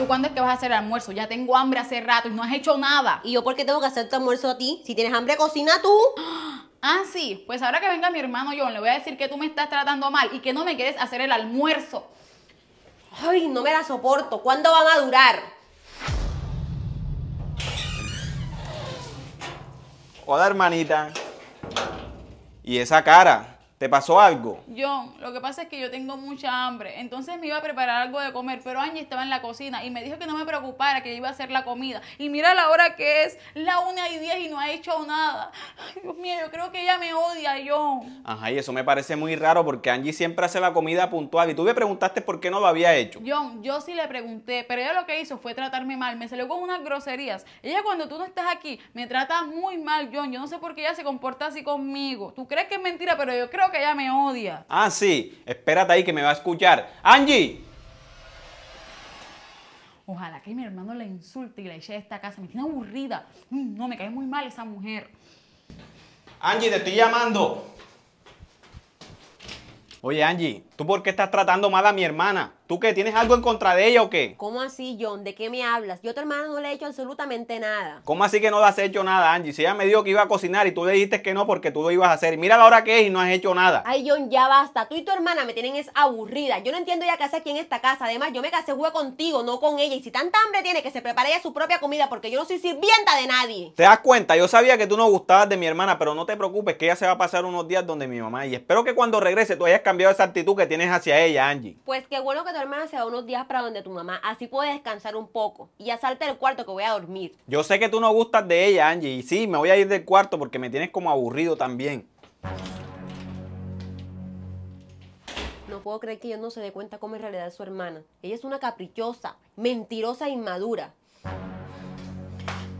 ¿tú cuándo es que vas a hacer el almuerzo? Ya tengo hambre hace rato y no has hecho nada. ¿Y yo por qué tengo que hacer tu almuerzo a ti? Si tienes hambre, cocina tú. Ah, sí, pues ahora que venga mi hermano John, le voy a decir que tú me estás tratando mal y que no me quieres hacer el almuerzo. Ay, no me la soporto. ¿Cuándo va a durar? Hola, hermanita. ¿Y esa cara? ¿Te pasó algo? John, lo que pasa es que yo tengo mucha hambre. Entonces me iba a preparar algo de comer, pero Angie estaba en la cocina y me dijo que no me preocupara, que iba a hacer la comida. Y mira la hora que es, la una y diez y no ha hecho nada yo creo que ella me odia, John. Ajá, y eso me parece muy raro porque Angie siempre hace la comida puntual y tú me preguntaste por qué no lo había hecho. John, yo sí le pregunté, pero ella lo que hizo fue tratarme mal, me salió con unas groserías. Ella cuando tú no estás aquí me trata muy mal, John, yo no sé por qué ella se comporta así conmigo. Tú crees que es mentira, pero yo creo que ella me odia. Ah, sí, espérate ahí que me va a escuchar. Angie. Ojalá que mi hermano la insulte y la eche de esta casa. Me tiene aburrida. Mm, no, me cae muy mal esa mujer. Angie, te estoy llamando. Oye, Angie, ¿tú por qué estás tratando mal a mi hermana? ¿Tú qué? ¿Tienes algo en contra de ella o qué? ¿Cómo así, John? ¿De qué me hablas? Yo a tu hermana no le he hecho absolutamente nada. ¿Cómo así que no le has hecho nada, Angie? Si ella me dijo que iba a cocinar y tú le dijiste que no porque tú lo ibas a hacer. Mira la hora que es y no has hecho nada. Ay, John, ya basta. Tú y tu hermana me tienen es aburrida. Yo no entiendo ya qué hace aquí en esta casa. Además, yo me casé jugué contigo, no con ella. Y si tanta hambre tiene, que se prepare ella su propia comida porque yo no soy sirvienta de nadie. ¿Te das cuenta? Yo sabía que tú no gustabas de mi hermana, pero no te preocupes que ella se va a pasar unos días donde mi mamá. Y espero que cuando regrese tú hayas cambiado esa actitud que tienes hacia ella, Angie. Pues qué bueno que te hermana se va unos días para donde tu mamá. Así puede descansar un poco. Y ya salte del cuarto que voy a dormir. Yo sé que tú no gustas de ella, Angie. Y sí, me voy a ir del cuarto porque me tienes como aburrido también. No puedo creer que yo no se dé cuenta cómo en realidad es su hermana. Ella es una caprichosa, mentirosa e inmadura.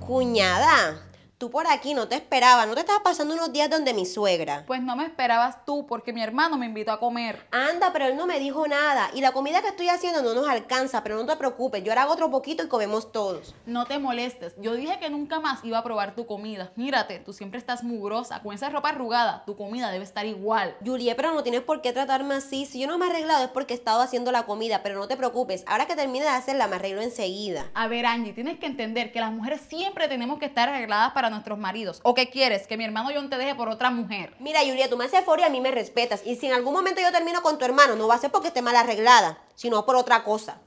Cuñada, tú por aquí no te esperabas, no te estabas pasando unos días donde mi suegra. Pues no me esperabas tú, porque mi hermano me invitó a comer. Anda, pero él no me dijo nada. Y la comida que estoy haciendo no nos alcanza, pero no te preocupes, yo ahora hago otro poquito y comemos todos. No te molestes, yo dije que nunca más iba a probar tu comida. Mírate, tú siempre estás mugrosa, con esa ropa arrugada, tu comida debe estar igual. Yurie, pero no tienes por qué tratarme así. Si yo no me he arreglado es porque he estado haciendo la comida, pero no te preocupes, ahora que termine de hacerla me arreglo enseguida. A ver, Angie, tienes que entender que las mujeres siempre tenemos que estar arregladas para nuestros maridos? ¿O qué quieres? ¿Que mi hermano John te deje por otra mujer? Mira, Julia, tú me haces a mí me respetas. Y si en algún momento yo termino con tu hermano, no va a ser porque esté mal arreglada, sino por otra cosa.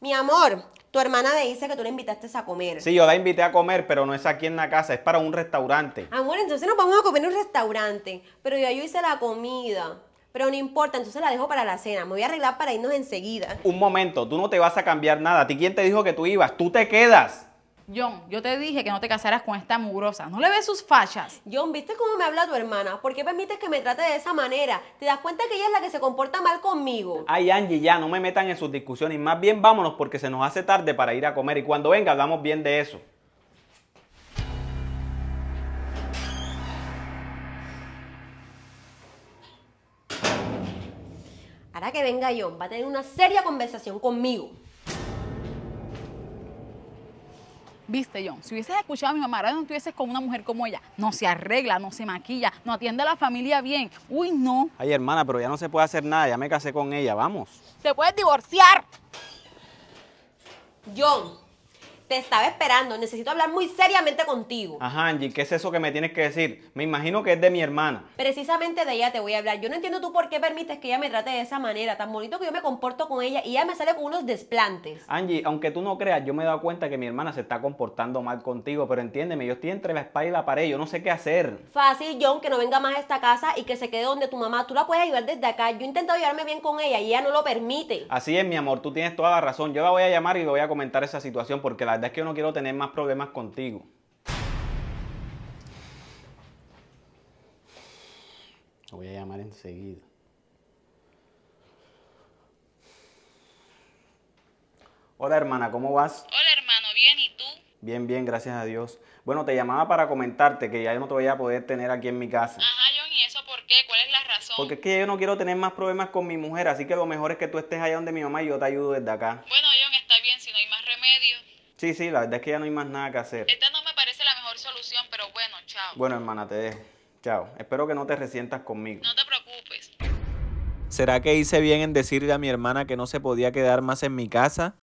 Mi amor, tu hermana me dice que tú la invitaste a comer. Sí, yo la invité a comer, pero no es aquí en la casa, es para un restaurante. Amor, entonces nos vamos a comer en un restaurante. Pero yo hice la comida. Pero no importa, entonces la dejo para la cena. Me voy a arreglar para irnos enseguida. Un momento, tú no te vas a cambiar nada. ¿A ti quién te dijo que tú ibas? Tú te quedas. John, yo te dije que no te casaras con esta mugrosa. No le ves sus fachas. John, ¿viste cómo me habla tu hermana? ¿Por qué permites que me trate de esa manera? ¿Te das cuenta que ella es la que se comporta mal conmigo? Ay, Angie, ya, no me metan en sus discusiones. Más bien vámonos porque se nos hace tarde para ir a comer y cuando venga hablamos bien de eso. Ahora que venga John, va a tener una seria conversación conmigo. Viste, John, si hubieses escuchado a mi mamá, ahora no estuvieses con una mujer como ella. No se arregla, no se maquilla, no atiende a la familia bien. Uy, no. Ay, hermana, pero ya no se puede hacer nada. Ya me casé con ella, vamos. ¡Se puede divorciar! John, te estaba esperando. Necesito hablar muy seriamente contigo. Ajá, Angie, ¿qué es eso que me tienes que decir? Me imagino que es de mi hermana. Precisamente de ella te voy a hablar. Yo no entiendo tú por qué permites que ella me trate de esa manera. Tan bonito que yo me comporto con ella y ella me sale con unos desplantes. Angie, aunque tú no creas, yo me he dado cuenta que mi hermana se está comportando mal contigo. Pero entiéndeme, yo estoy entre la espalda y la pared. Yo no sé qué hacer. Fácil, John, que no venga más a esta casa y que se quede donde tu mamá. Tú la puedes ayudar desde acá. Yo he intentado llevarme bien con ella y ella no lo permite. Así es, mi amor. Tú tienes toda la razón. Yo la voy a llamar y le voy a comentar esa situación porque la verdad es que yo no quiero tener más problemas contigo. Lo voy a llamar enseguida. Hola hermana, ¿cómo vas? Hola hermano, bien, ¿y tú? Bien, bien, gracias a Dios. Bueno, te llamaba para comentarte que ya yo no te voy a poder tener aquí en mi casa. Ajá, John, ¿y eso por qué? ¿Cuál es la razón? Porque es que yo no quiero tener más problemas con mi mujer, así que lo mejor es que tú estés allá donde mi mamá y yo te ayudo desde acá. Bueno, Sí, sí, la verdad es que ya no hay más nada que hacer. Esta no me parece la mejor solución, pero bueno, chao. Bueno, hermana, te dejo. Chao. Espero que no te resientas conmigo. No te preocupes. ¿Será que hice bien en decirle a mi hermana que no se podía quedar más en mi casa?